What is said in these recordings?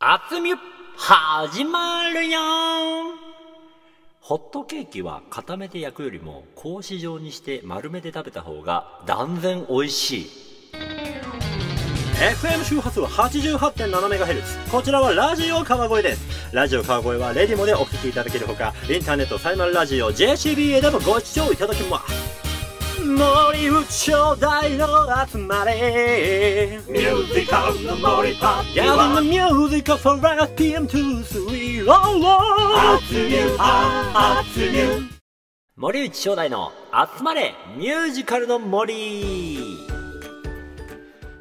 あつみ始まるよホットケーキは固めて焼くよりも格子状にして丸めて食べた方が断然美味しい FM 周波数は 88.7MHz こちらはラジオ川越ですラジオ川越はレディモでお聴きいただけるほかインターネットサイマルラジオ JCBA でもご視聴いただけます森宇宙大の集まれ森パーティー熱ニュー熱ニュー森内正大の集まれミュージカルの森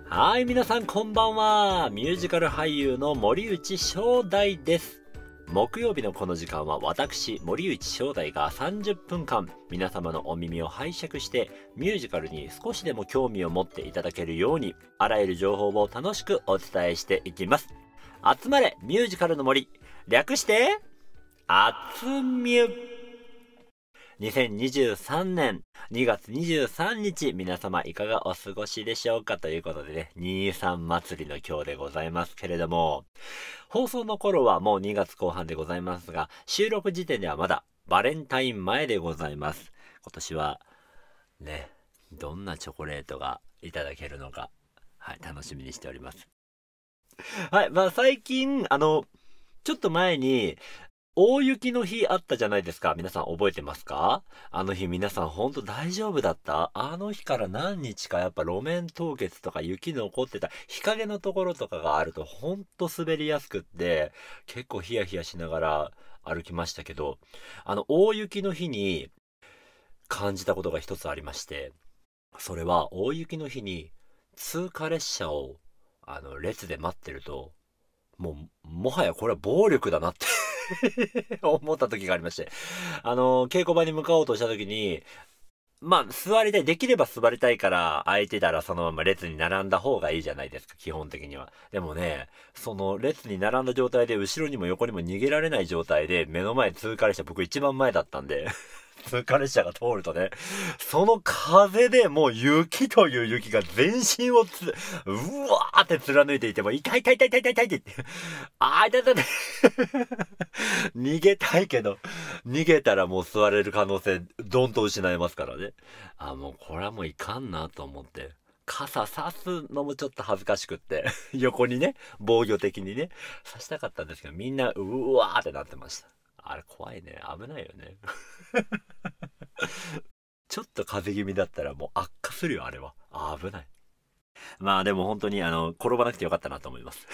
はい、皆さんこんばんは。ミュージカル俳優の森内正大です。木曜日のこの時間は私、森内正代が30分間皆様のお耳を拝借してミュージカルに少しでも興味を持っていただけるようにあらゆる情報を楽しくお伝えしていきます。集まれミュージカルの森略して、あつみゅ2023年2月23日、皆様いかがお過ごしでしょうかということでね、23祭りの今日でございますけれども、放送の頃はもう2月後半でございますが、収録時点ではまだバレンタイン前でございます。今年は、ね、どんなチョコレートがいただけるのか、はい、楽しみにしております。はい、まあ最近、あの、ちょっと前に、大雪の日あったじゃないですか。皆さん覚えてますかあの日皆さんほんと大丈夫だったあの日から何日かやっぱ路面凍結とか雪残ってた日陰のところとかがあるとほんと滑りやすくって結構ヒヤヒヤしながら歩きましたけど、あの大雪の日に感じたことが一つありまして、それは大雪の日に通過列車をあの列で待ってるともう、もはやこれは暴力だなって 思った時がありまして。あの、稽古場に向かおうとした時に、まあ、座りたい。できれば座りたいから、空いてたらそのまま列に並んだ方がいいじゃないですか、基本的には。でもね、その列に並んだ状態で、後ろにも横にも逃げられない状態で、目の前通過列車僕一番前だったんで通過列車が通るとね、その風でもう雪という雪が全身をつ、うわーって貫いていても、痛い痛い痛い痛い痛い痛いって、あー痛い痛い 逃げたいけど、逃げたらもう座れる可能性、どんと失いますからね。あ、もうこれはもういかんなと思って。傘さすのもちょっと恥ずかしくって 横にね、防御的にね、刺したかったんですけど、みんな、うわーってなってました。あれ怖いね。危ないよね。ちょっと風邪気味だったらもう悪化するよ、あれは。危ない。まあでも本当にあの、転ばなくてよかったなと思います。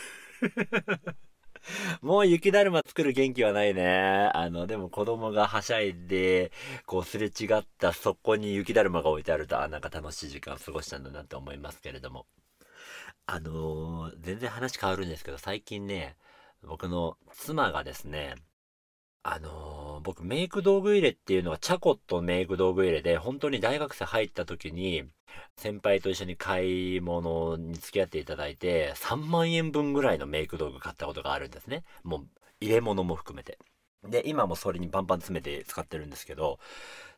もう雪だるま作る元気はないね。あの、でも子供がはしゃいで、こうすれ違ったそこに雪だるまが置いてあると、あ、なんか楽しい時間を過ごしたんだなって思いますけれども。あのー、全然話変わるんですけど、最近ね、僕の妻がですね、あのー、僕メイク道具入れっていうのはチャコットメイク道具入れで、本当に大学生入った時に、先輩と一緒に買い物に付き合っていただいて、3万円分ぐらいのメイク道具買ったことがあるんですね。もう、入れ物も含めて。で、今もそれにパンパン詰めて使ってるんですけど、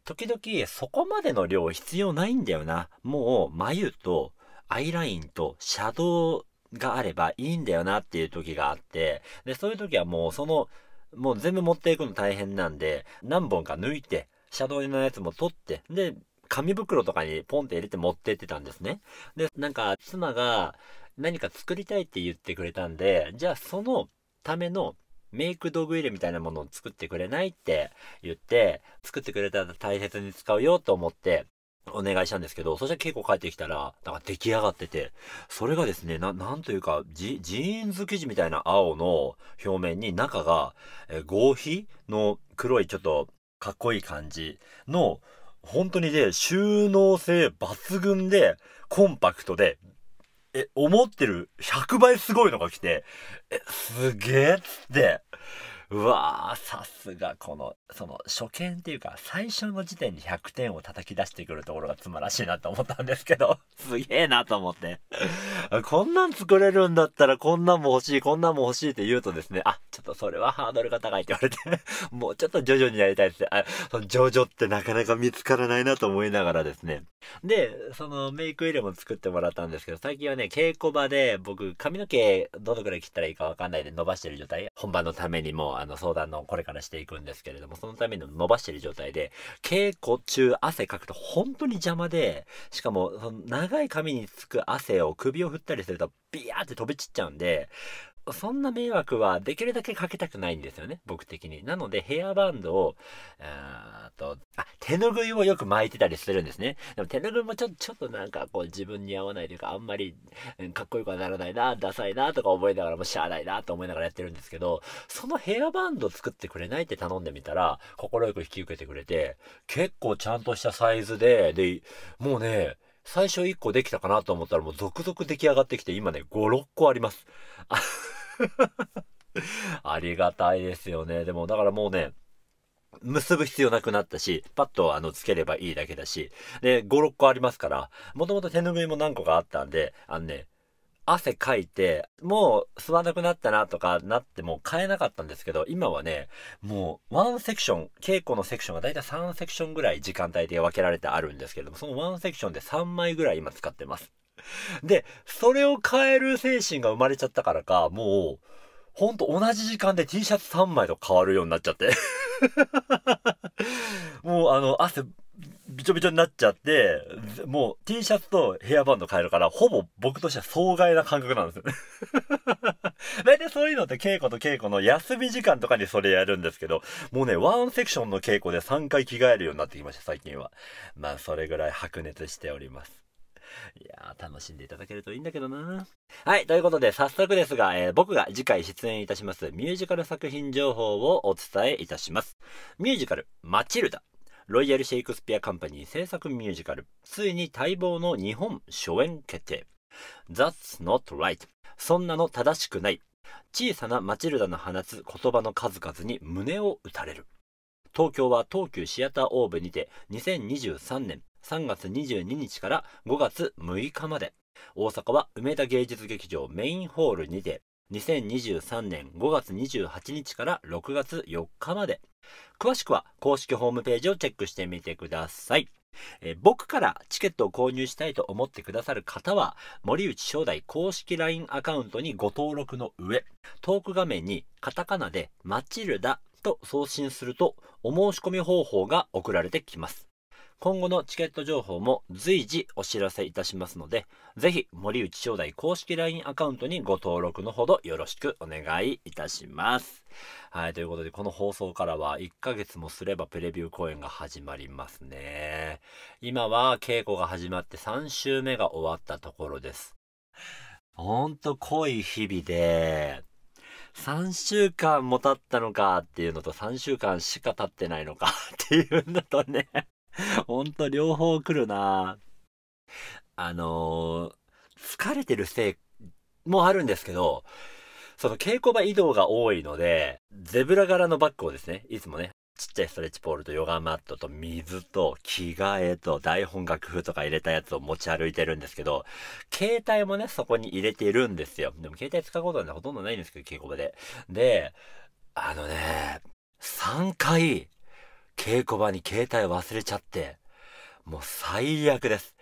時々そこまでの量必要ないんだよな。もう眉とアイラインとシャドウがあればいいんだよなっていう時があって、で、そういう時はもうそのもう全部持っていくの大変なんで、何本か抜いて、シャドウのやつも取って、で、紙袋とかにポンって入れて持ってってたんですね。で、なんか妻が何か作りたいって言ってくれたんで、じゃあそのためのメイク道具入れみたいなものを作ってくれないって言って、作ってくれたら大切に使うよと思って、お願いしたんですけど、そしたら結構帰ってきたら、なんか出来上がってて、それがですね、な、なんというか、ジ、ジーンズ生地みたいな青の表面に中が、え合皮の黒いちょっとかっこいい感じの、本当にで、ね、収納性抜群で、コンパクトで、え、思ってる100倍すごいのが来て、え、すげえっつって、うわー、さすが、この、その、初見っていうか、最初の時点に100点を叩き出してくるところが素晴らしいなと思ったんですけど、すげえなと思って。こんなん作れるんだったら、こんなんも欲しい、こんなんも欲しいって言うとですね、あ、ちょっとそれはハードルが高いって言われて、もうちょっと徐々にやりたいですね。あ、その、徐々ってなかなか見つからないなと思いながらですね。で、その、メイク入れも作ってもらったんですけど、最近はね、稽古場で、僕、髪の毛、どのくらい切ったらいいかわかんないで伸ばしてる状態、本番のためにもあの、相談のこれからしていくんですけれども、そのために伸ばしてる状態で、稽古中汗かくと本当に邪魔で、しかも、その長い髪につく汗を首を振ったりすると、ビヤーって飛び散っちゃうんで、そんな迷惑はできるだけかけたくないんですよね、僕的に。なので、ヘアバンドを、あと、あ、手ぬぐいをよく巻いてたりするんですね。でも手ぬぐいもちょちょっとなんかこう自分に合わないというか、あんまりかっこよくはならないな、ダサいなとか思いながらもしゃあないなと思いながらやってるんですけど、そのヘアバンド作ってくれないって頼んでみたら、快く引き受けてくれて、結構ちゃんとしたサイズで、で、もうね、最初1個できたかなと思ったらもう続々出来上がってきて、今ね、5、6個あります。ありがたいですよね。でも、だからもうね、結ぶ必要なくなったし、パッとあの、つければいいだけだし、で、5、6個ありますから、もともと手拭いも何個かあったんで、あのね、汗かいて、もう吸わなくなったなとかなっても買えなかったんですけど、今はね、もうワンセクション、稽古のセクションがだいたい3セクションぐらい時間帯で分けられてあるんですけれども、そのワンセクションで3枚ぐらい今使ってます。で、それを変える精神が生まれちゃったからか、もう、ほんと同じ時間で T シャツ3枚と変わるようになっちゃって もうあの、汗びちょびちょになっちゃって、もう T シャツとヘアバンド変えるから、ほぼ僕としては爽快な感覚なんですよね。大体そういうのって稽古と稽古の休み時間とかにそれやるんですけど、もうね、ワンセクションの稽古で3回着替えるようになってきました、最近は。まあ、それぐらい白熱しております。いやー、楽しんでいただけるといいんだけどなはい、ということで、早速ですが、えー、僕が次回出演いたしますミュージカル作品情報をお伝えいたします。ミュージカル、マチルダ。ロイヤル・シェイクスピア・カンパニー制作ミュージカル、ついに待望の日本初演決定。That's not right. そんなの正しくない。小さなマチルダの放つ言葉の数々に胸を打たれる。東京は東急シアターオーブにて2023年3月22日から5月6日まで。大阪は梅田芸術劇場メインホールにて2023年5月28日から6月4日まで。詳しくは公式ホームページをチェックしてみてください。え僕からチケットを購入したいと思ってくださる方は、森内正代公式 LINE アカウントにご登録の上、トーク画面にカタカナでマチルダと送信すると、お申し込み方法が送られてきます。今後のチケット情報も随時お知らせいたしますので、ぜひ森内正代公式 LINE アカウントにご登録のほどよろしくお願いいたします。はい、ということでこの放送からは1ヶ月もすればプレビュー公演が始まりますね。今は稽古が始まって3週目が終わったところです。ほんと濃い日々で、3週間も経ったのかっていうのと3週間しか経ってないのかっていうんだとね ほんと両方来るなあのー、疲れてるせいもあるんですけど、その稽古場移動が多いので、ゼブラ柄のバッグをですね、いつもね、ちっちゃいストレッチポールとヨガマットと水と着替えと台本楽譜とか入れたやつを持ち歩いてるんですけど、携帯もね、そこに入れてるんですよ。でも携帯使うことはね、ほとんどないんですけど、稽古場で。で、あのね、3回、稽古場に携帯忘れちゃって、もう最悪です。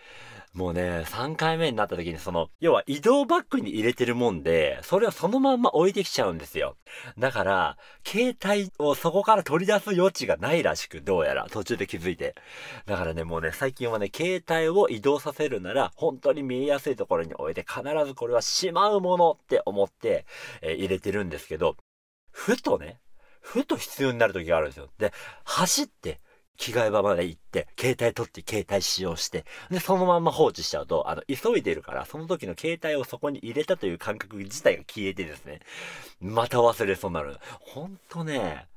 もうね、3回目になった時にその、要は移動バッグに入れてるもんで、それをそのまんま置いてきちゃうんですよ。だから、携帯をそこから取り出す余地がないらしく、どうやら途中で気づいて。だからね、もうね、最近はね、携帯を移動させるなら、本当に見えやすいところに置いて、必ずこれはしまうものって思って、えー、入れてるんですけど、ふとね、ふと必要になる時があるんですよ。で、走って、着替え場まで行って、携帯取って、携帯使用して、で、そのまんま放置しちゃうと、あの、急いでるから、その時の携帯をそこに入れたという感覚自体が消えてですね、また忘れそうになる。ほんとね、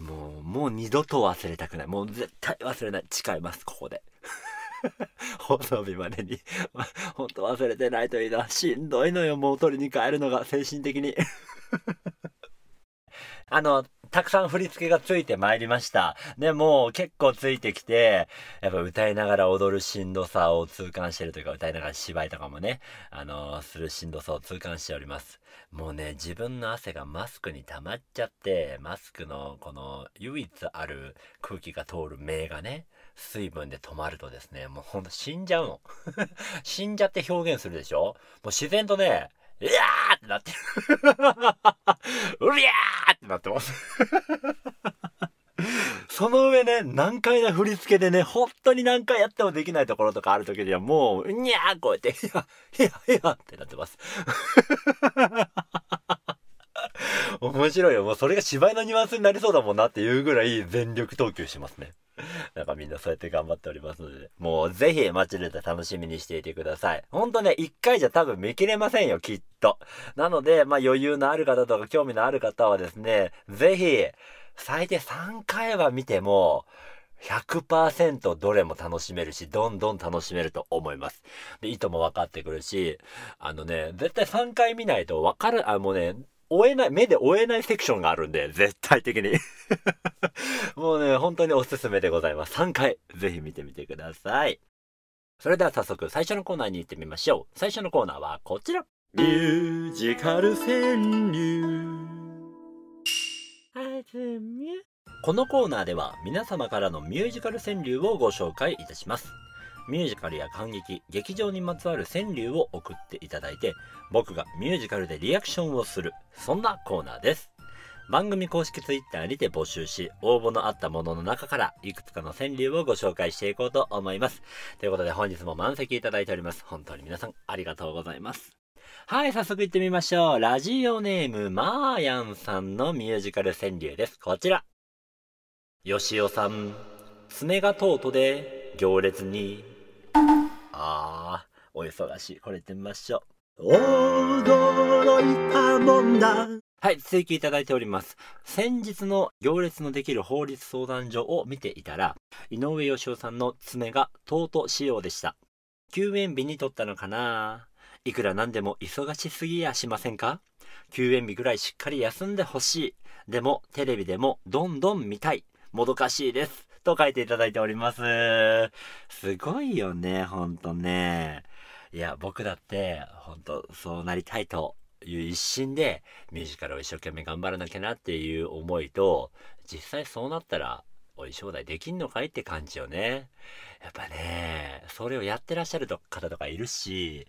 もう、もう二度と忘れたくない。もう絶対忘れない。誓います、ここで。放送日までにほんと忘れてないといいな。しんどいのよ、もう取りに帰るのが、精神的に あの、たくさん振り付けがついてまいりました。でも、結構ついてきて、やっぱ歌いながら踊るしんどさを痛感してるというか、歌いながら芝居とかもね、あの、するしんどさを痛感しております。もうね、自分の汗がマスクに溜まっちゃって、マスクのこの唯一ある空気が通る目がね、水分で止まるとですね、もうほんと死んじゃうの。死んじゃって表現するでしょもう自然とね、いやーってなってる。うりゃーってなってます。その上ね、難解な振り付けでね、本当に何回やってもできないところとかある時にはもう、にゃーこうやって、いや、いや、いやってなってます。面白いよ。もうそれが芝居のニュアンスになりそうだもんなっていうぐらい全力投球しますね。なんかみんなそうやって頑張っておりますので、もうぜひマチル楽しみにしていてください。ほんとね、一回じゃ多分見切れませんよ、きっと。なので、まあ余裕のある方とか興味のある方はですね、ぜひ、最低3回は見ても、100%どれも楽しめるし、どんどん楽しめると思います。で、意図も分かってくるし、あのね、絶対3回見ないと分かる、あ、もうね、追えない、目で追えないセクションがあるんで、絶対的に もうね、本当におすすめでございます。3回、ぜひ見てみてください。それでは早速、最初のコーナーに行ってみましょう。最初のコーナーはこちら。ミュージカル川柳。このコーナーでは皆様からのミュージカル川柳をご紹介いたします。ミュージカルや感激、劇場にまつわる川柳を送っていただいて、僕がミュージカルでリアクションをする、そんなコーナーです。番組公式 Twitter にて募集し、応募のあったものの中から、いくつかの川柳をご紹介していこうと思います。ということで本日も満席いただいております。本当に皆さんありがとうございます。はい、早速行ってみましょう。ラジオネーム、まーやんさんのミュージカル川柳です。こちら。よしおさん、爪がとうとで、行列にああ、お忙しい。惚れてみましょう。驚いたもんだ。はい、追記いただいております。先日の行列のできる法律相談所を見ていたら、井上義雄さんの爪が尊しよう仕様でした。休園日に取ったのかないくらなんでも忙しすぎやしませんか休園日ぐらいしっかり休んでほしい。でも、テレビでもどんどん見たい。もどかしいです。と書いていただいております。すごいよね、ほんとね。いや、僕だって、ほんと、そうなりたいという一心で、ミュージカルを一生懸命頑張らなきゃなっていう思いと、実際そうなったら、おい、将来できんのかいって感じよね。やっぱね、それをやってらっしゃる方とかいるし、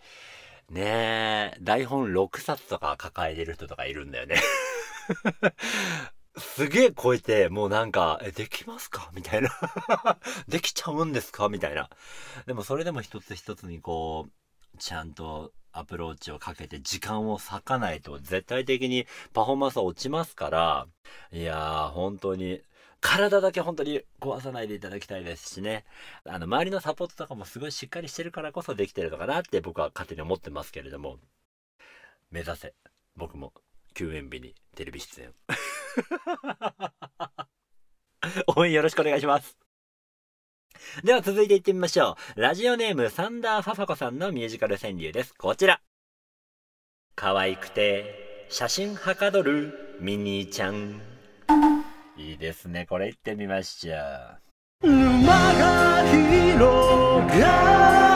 ねえ、台本6冊とか抱えてる人とかいるんだよねすげえ超えて、もうなんか、え、できますかみたいな できちゃうんですかみたいな。でもそれでも一つ一つにこう、ちゃんとアプローチをかけて時間を割かないと絶対的にパフォーマンスは落ちますから、いやー、本当に、体だけ本当に壊さないでいただきたいですしね。あの、周りのサポートとかもすごいしっかりしてるからこそできてるのかなって僕は勝手に思ってますけれども、目指せ、僕も、休演日にテレビ出演。応援よろしくお願いします。では続いていってみましょう。ラジオネームサンダーファファコさんのミュージカル川柳です。こちら。可愛くて写真はかどるミニーちゃん。いいですね。これいってみましょう。沼が広がる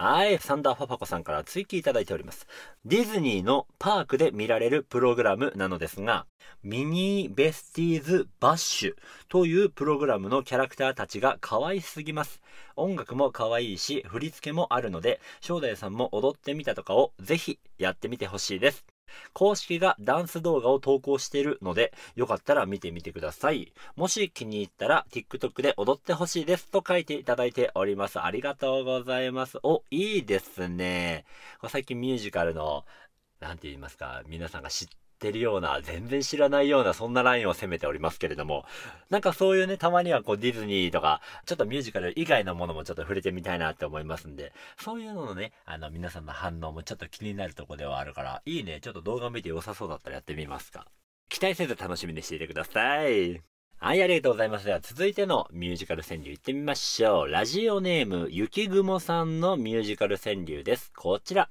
はい、サンダーファファコさんから追記いただいております。ディズニーのパークで見られるプログラムなのですが、ミニーベスティーズバッシュというプログラムのキャラクターたちが可愛すぎます。音楽も可愛いし、振り付けもあるので、正代さんも踊ってみたとかをぜひやってみてほしいです。公式がダンス動画を投稿しているので、よかったら見てみてください。もし気に入ったら、TikTok で踊ってほしいですと書いていただいております。ありがとうございます。お、いいですね。最近ミュージカルの、なんて言いますか、皆さんが知ってってるような、全然知らないような、そんなラインを攻めておりますけれども、なんかそういうね、たまにはこうディズニーとか、ちょっとミュージカル以外のものもちょっと触れてみたいなって思いますんで、そういうののね、あの皆さんの反応もちょっと気になるとこではあるから、いいね、ちょっと動画見て良さそうだったらやってみますか。期待せず楽しみにしていてください。はい、ありがとうございます。では続いてのミュージカル川柳いってみましょう。ラジオネーム、雪雲さんのミュージカル川柳です。こちら。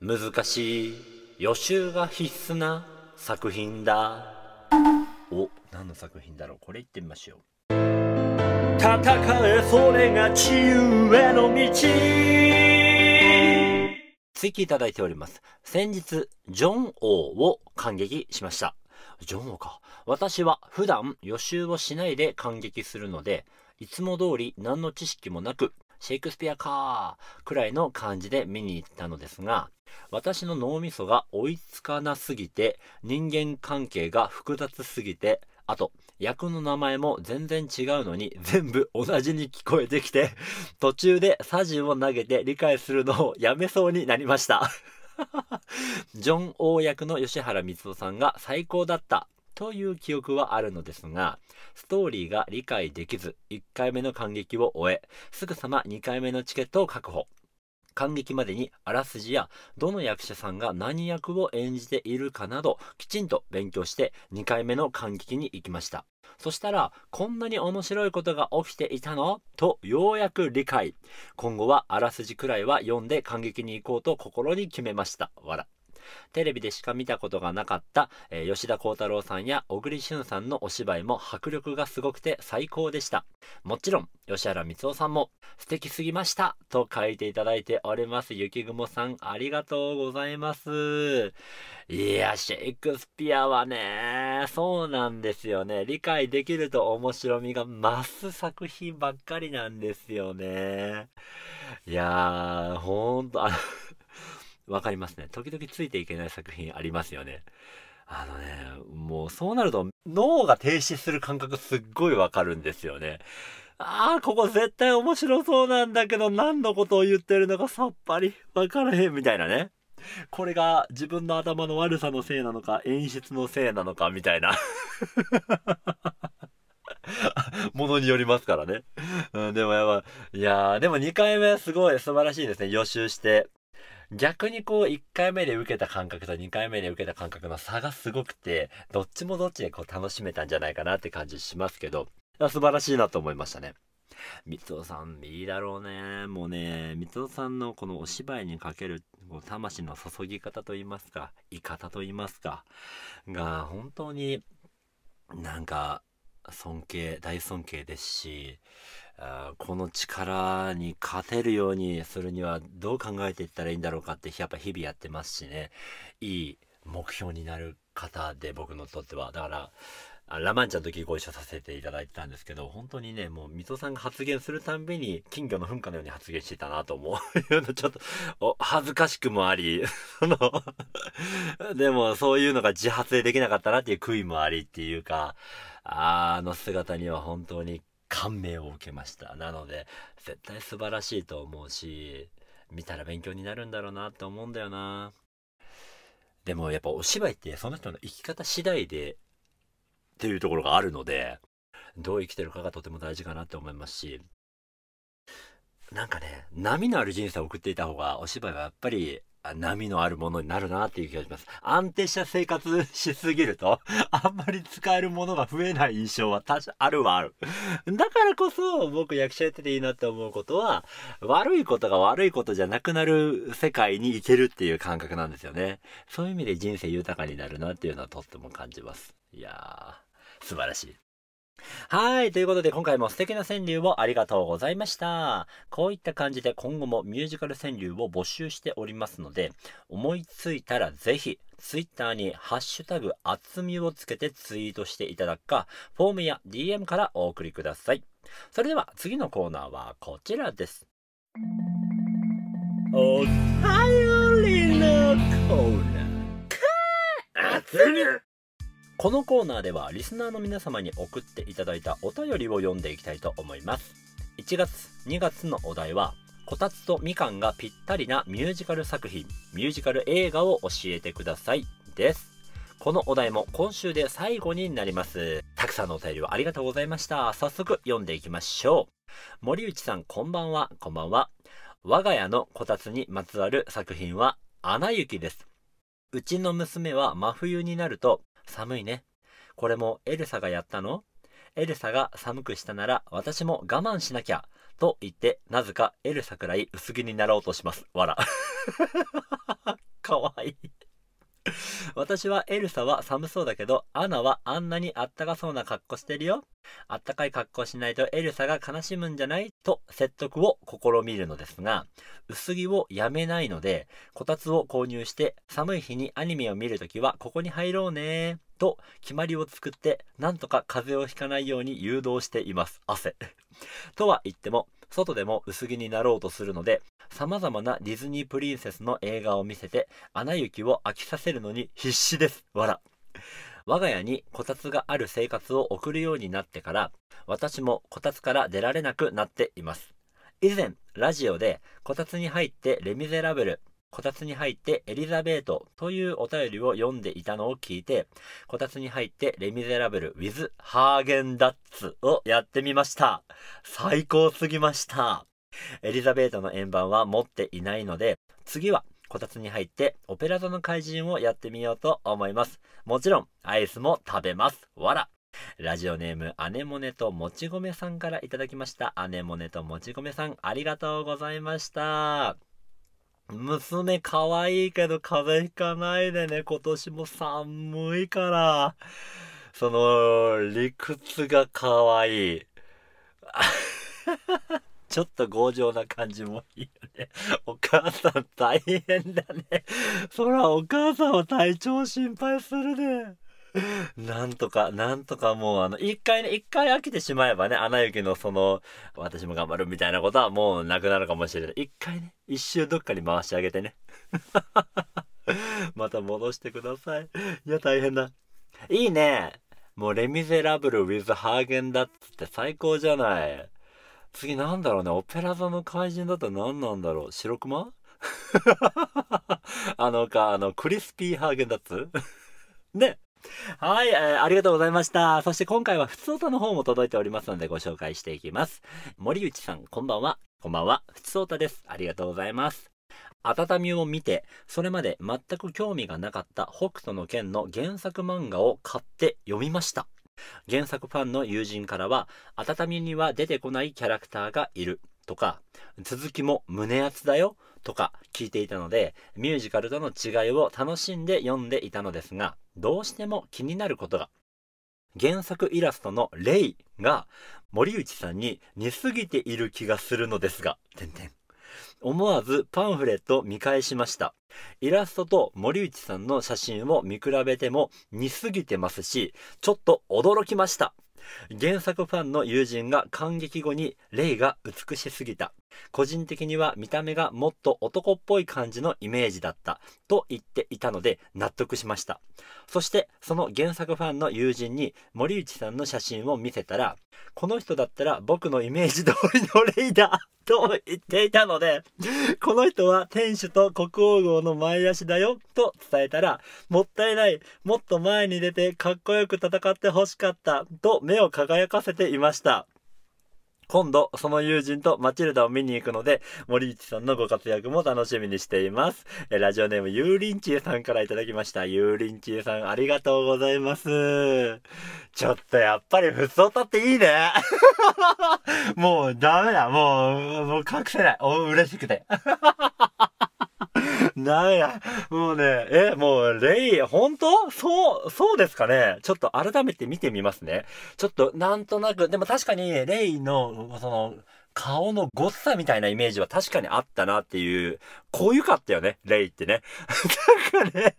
難しい。予習が必須な作品だお何の作品だろうこれいってみましょう戦えそれが地上への道ツイいただいております先日ジョン王を感激しましたジョン王か私は普段予習をしないで感激するのでいつも通り何の知識もなくシェイクスピアかーくらいの感じで見に行ったのですが、私の脳みそが追いつかなすぎて、人間関係が複雑すぎて、あと、役の名前も全然違うのに全部同じに聞こえてきて、途中でサジを投げて理解するのをやめそうになりました。ジョン王役の吉原光夫さんが最高だったという記憶はあるのですが、ストーリーが理解できず、1回目の感激を終え、すぐさま2回目のチケットを確保。感激までにあらすじやどの役者さんが何役を演じているかなどきちんと勉強して2回目の感激に行きました。そしたら、こんなに面白いことが起きていたのとようやく理解。今後はあらすじくらいは読んで感激に行こうと心に決めました。わら。テレビでしか見たことがなかった、えー、吉田幸太郎さんや小栗旬さんのお芝居も迫力がすごくて最高でした。もちろん、吉原光夫さんも素敵すぎましたと書いていただいております。雪雲さん、ありがとうございます。いや、シェイクスピアはね、そうなんですよね。理解できると面白みが増す作品ばっかりなんですよね。いやー、ほんと、あわかりますね。時々ついていけない作品ありますよね。あのね、もうそうなると脳が停止する感覚すっごいわかるんですよね。ああ、ここ絶対面白そうなんだけど何のことを言ってるのかさっぱりわからへんみたいなね。これが自分の頭の悪さのせいなのか演出のせいなのかみたいな ものによりますからね。うん、でもやばい。いやー、でも2回目すごい素晴らしいですね。予習して。逆にこう1回目で受けた感覚と2回目で受けた感覚の差がすごくて、どっちもどっちでこう楽しめたんじゃないかなって感じしますけど、素晴らしいなと思いましたね。三尾さんいいだろうねもうね三尾さんのこのお芝居にかける魂の注ぎ方といいますかい方といいますかが本当になんか尊敬大尊敬ですしこの力に勝てるようにするにはどう考えていったらいいんだろうかってやっぱ日々やってますしねいい目標になる方で僕のとってはだからラマンチャの時ご一緒させていただいてたんですけど本当にねもう水戸さんが発言するたんびに金魚の噴火のように発言してたなと思ううちょっとお恥ずかしくもあり そのでもそういうのが自発でできなかったなっていう悔いもありっていうかあの姿には本当に感銘を受けましたなので絶対素晴らしいと思うし見たら勉強になるんだろうなって思うんだよなでもやっぱお芝居ってその人の生き方次第でっていうところがあるのでどう生きてるかがとても大事かなって思いますしなんかね波のある人生を送っていた方がお芝居はやっぱり波のあるものになるなっていう気がします。安定した生活しすぎると、あんまり使えるものが増えない印象は多少あるはある。だからこそ、僕役者やってていいなって思うことは、悪いことが悪いことじゃなくなる世界に行けるっていう感覚なんですよね。そういう意味で人生豊かになるなっていうのはとっても感じます。いやー、素晴らしい。はい。ということで、今回も素敵な川柳をありがとうございました。こういった感じで今後もミュージカル川柳を募集しておりますので、思いついたらぜひ、ツイッターにハッシュタグ厚みをつけてツイートしていただくか、フォームや DM からお送りください。それでは次のコーナーはこちらです。おはりのコーナー。か厚みこのコーナーではリスナーの皆様に送っていただいたお便りを読んでいきたいと思います。1月、2月のお題は、こたつとみかんがぴったりなミュージカル作品、ミュージカル映画を教えてくださいです。このお題も今週で最後になります。たくさんのお便りをありがとうございました。早速読んでいきましょう。森内さんこんばんは、こんばんは。我が家のこたつにまつわる作品は、アナ雪です。うちの娘は真冬になると寒いね。これもエルサがやったのエルサが寒くしたなら私も我慢しなきゃと言って、なぜかエルサくらい薄着になろうとします。わら。かわいい。私はエルサは寒そうだけど、アナはあんなにあったかそうな格好してるよ。あったかい格好しないとエルサが悲しむんじゃないと説得を試みるのですが、薄着をやめないので、こたつを購入して、寒い日にアニメを見るときはここに入ろうね。と決まりを作って、なんとか風邪をひかないように誘導しています。汗。とは言っても、外でも薄着になろうとするので、様々なディズニープリンセスの映画を見せて、アナ雪を飽きさせるのに必死です。わら。我が家にこたつがある生活を送るようになってから、私もこたつから出られなくなっています。以前、ラジオで、こたつに入ってレミゼラブル、こたつに入ってエリザベートというお便りを読んでいたのを聞いて、こたつに入ってレミゼラブル with ハーゲンダッツをやってみました。最高すぎました。エリザベートの円盤は持っていないので、次はこたつに入ってオペラ座の怪人をやってみようと思います。もちろん、アイスも食べます。わら。ラジオネーム、アネモネともち米さんから頂きました。アネモネともち米さん、ありがとうございました。娘可愛いけど風邪ひかないでね、今年も寒いから。その、理屈が可愛い。ちょっと強情な感じもいいよね。お母さん大変だね。そらお母さんは体調心配するね。なんとか、なんとかもうあの、一回ね、一回飽きてしまえばね、穴雪のその、私も頑張るみたいなことはもうなくなるかもしれない。一回ね、一周どっかに回してあげてね。また戻してください。いや、大変だ。いいね。もう、レミゼラブル with ハーゲンダッツって最高じゃない。次なんだろうね、オペラ座の怪人だったら何なんだろう。白熊 あのか、あの、クリスピーハーゲンダッツね。はい、えー、ありがとうございました。そして今回は普通歌の方も届いておりますのでご紹介していきます。森内さん、こんばんは。こんばんは。つおたです。ありがとうございます。温みを見て、それまで全く興味がなかった北斗の剣の原作漫画を買って読みました。原作ファンの友人からは、温みには出てこないキャラクターがいる。とか、続きも胸厚だよとか聞いていたので、ミュージカルとの違いを楽しんで読んでいたのですが、どうしても気になることが。原作イラストのレイが森内さんに似すぎている気がするのですが、てんてん。思わずパンフレットを見返しました。イラストと森内さんの写真を見比べても似すぎてますし、ちょっと驚きました。原作ファンの友人が感激後に、レイが美しすぎた。個人的には見た目がもっと男っぽい感じのイメージだったと言っていたので納得しました。そしてその原作ファンの友人に森内さんの写真を見せたら、この人だったら僕のイメージ通りのレイだ と言っていたので、この人は天守と国王号の前足だよと伝えたら、もったいない、もっと前に出てかっこよく戦ってほしかったと目を輝かせていました。今度、その友人とマチルダを見に行くので、森市さんのご活躍も楽しみにしています。えラジオネーム、ゆうりんちえさんからいただきました。ゆうりんちえさん、ありがとうございます。ちょっとやっぱり、ふつおたっていいね。もう、ダメだ。もう、もう隠せない。お、嬉しくて。なんや、もうね、え、もう、レイ、本当そう、そうですかね。ちょっと改めて見てみますね。ちょっと、なんとなく、でも確かに、レイの、その、顔のごっさみたいなイメージは確かにあったなっていう、こういうかったよね、レイってね。なんかね、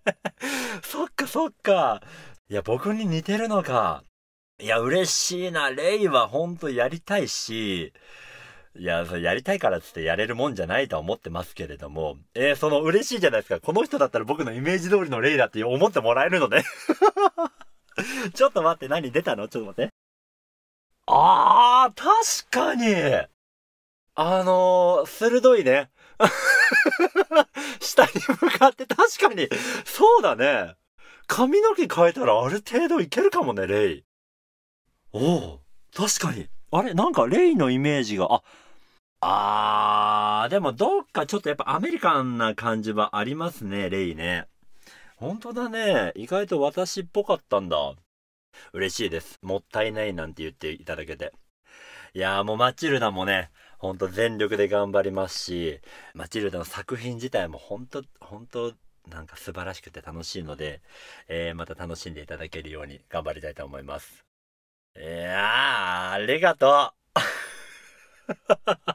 そっかそっか。いや、僕に似てるのか。いや、嬉しいな。レイはほんとやりたいし、いや、それやりたいからっつってやれるもんじゃないとは思ってますけれども、えー、その嬉しいじゃないですか。この人だったら僕のイメージ通りの例だって思ってもらえるので、ね。ちょっと待って、何出たのちょっと待って。あー、確かにあのー、鋭いね。下に向かって確かに、そうだね。髪の毛変えたらある程度いけるかもね、レイ。おお確かに。あれなんかレイのイメージが、あ、あー、でもどっかちょっとやっぱアメリカンな感じはありますね、レイね。本当だね。意外と私っぽかったんだ。嬉しいです。もったいないなんて言っていただけて。いやーもうマチルダもね、ほんと全力で頑張りますし、マチルダの作品自体もほんと、ほんと、なんか素晴らしくて楽しいので、えー、また楽しんでいただけるように頑張りたいと思います。いやー、ありがとう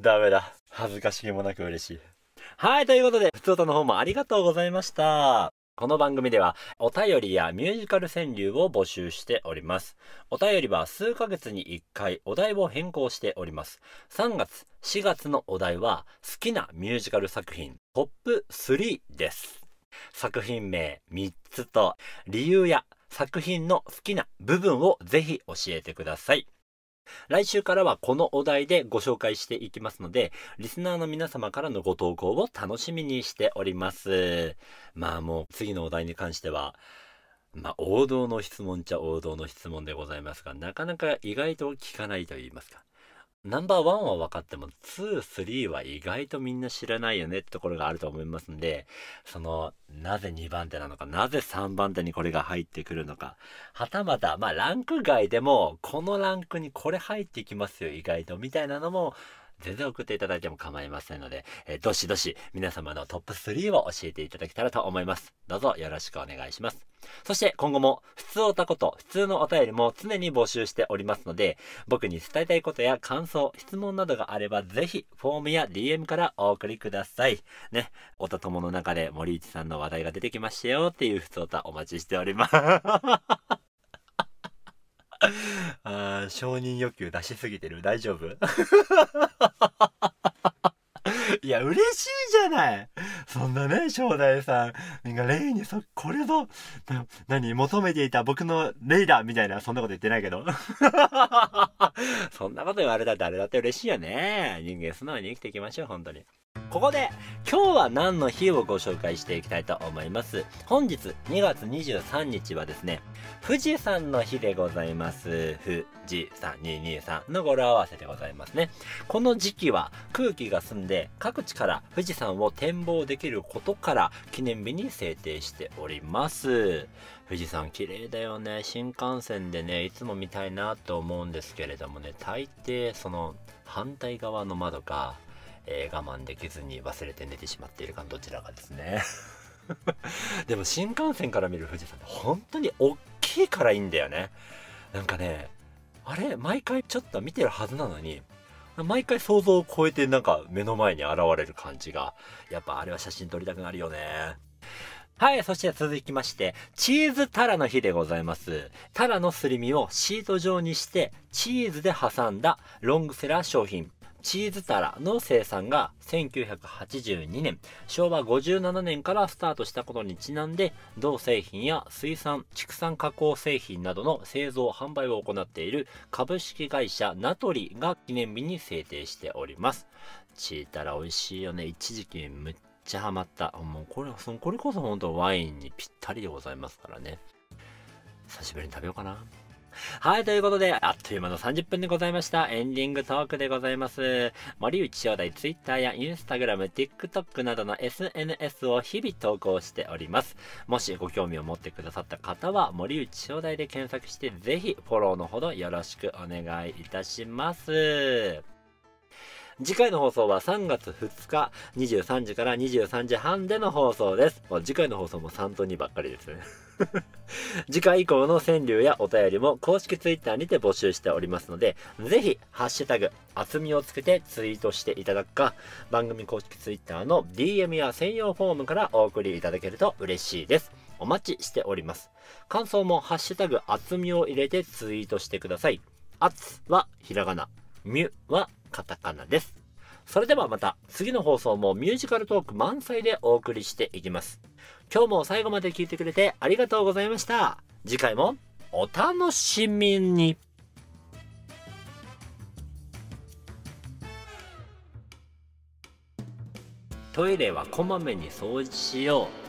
ダメだ。恥ずかしげもなく嬉しい。はい、ということで、ふつおたの方もありがとうございました。この番組では、お便りやミュージカル川柳を募集しております。お便りは数ヶ月に1回お題を変更しております。3月、4月のお題は、好きなミュージカル作品、トップ3です。作品名3つと、理由や作品の好きな部分をぜひ教えてください。来週からはこのお題でご紹介していきますので、リスナーの皆様からのご投稿を楽しみにしております。まあもう次のお題に関しては、まあ、王道の質問っちゃ王道の質問でございますが、なかなか意外と聞かないと言いますか。ナンバーワンは分かっても、2、3は意外とみんな知らないよねってところがあると思いますんで、その、なぜ2番手なのか、なぜ3番手にこれが入ってくるのか、はたまた、まあランク外でも、このランクにこれ入ってきますよ、意外と、みたいなのも、全然送っていただいても構いませんので、えー、どしどし皆様のトップ3を教えていただけたらと思います。どうぞよろしくお願いします。そして今後も普通おたこと普通のお便りも常に募集しておりますので、僕に伝えたいことや感想、質問などがあればぜひフォームや DM からお送りください。ね、おたともの中で森市さんの話題が出てきましたよっていう普通おたお待ちしております。あ承認欲求出しすぎてる大丈夫 いや、嬉しいじゃない。そんなね、正代さん。みんな霊にそ、これぞ、何、求めていた僕の霊だみたいな、そんなこと言ってないけど。そんなこと言われたら誰だって嬉しいよね。人間素直に生きていきましょう、本当に。ここで今日は何の日をご紹介していきたいと思います。本日2月23日はですね、富士山の日でございます。富士山223の語呂合わせでございますね。この時期は空気が澄んで各地から富士山を展望できることから記念日に制定しております。富士山綺麗だよね。新幹線でね、いつも見たいなと思うんですけれどもね、大抵その反対側の窓がえー、我慢できずに忘れて寝てしまっているかどちらかですね でも新幹線から見る富士山って本当に大きいからいいんだよねなんかねあれ毎回ちょっと見てるはずなのに毎回想像を超えてなんか目の前に現れる感じがやっぱあれは写真撮りたくなるよねはい。そして続きまして、チーズタラの日でございます。タラのすり身をシート状にして、チーズで挟んだロングセラー商品。チーズタラの生産が1982年、昭和57年からスタートしたことにちなんで、同製品や水産、畜産加工製品などの製造、販売を行っている株式会社ナトリが記念日に制定しております。チータラ美味しいよね。一時期むっちゃハマった。もうこれ、そのこれこそ本当ワインにぴったりでございますからね。久しぶりに食べようかな。はい、ということで、あっという間の30分でございました。エンディングトークでございます。森内正代、Twitter や Instagram、TikTok などの SNS を日々投稿しております。もしご興味を持ってくださった方は、森内正代で検索して、ぜひフォローのほどよろしくお願いいたします。次回の放送は3月2日23時から23時半での放送です。次回の放送も3と2ばっかりですね 次回以降の川柳やお便りも公式 Twitter にて募集しておりますので、ぜひ、ハッシュタグ、厚みをつけてツイートしていただくか、番組公式 Twitter の DM や専用フォームからお送りいただけると嬉しいです。お待ちしております。感想もハッシュタグ、厚みを入れてツイートしてください。厚はひらがな、みゅはカタカナです。それではまた次の放送もミュージカルトーク満載でお送りしていきます。今日も最後まで聞いてくれてありがとうございました。次回もお楽しみに。トイレはこまめに掃除しよう。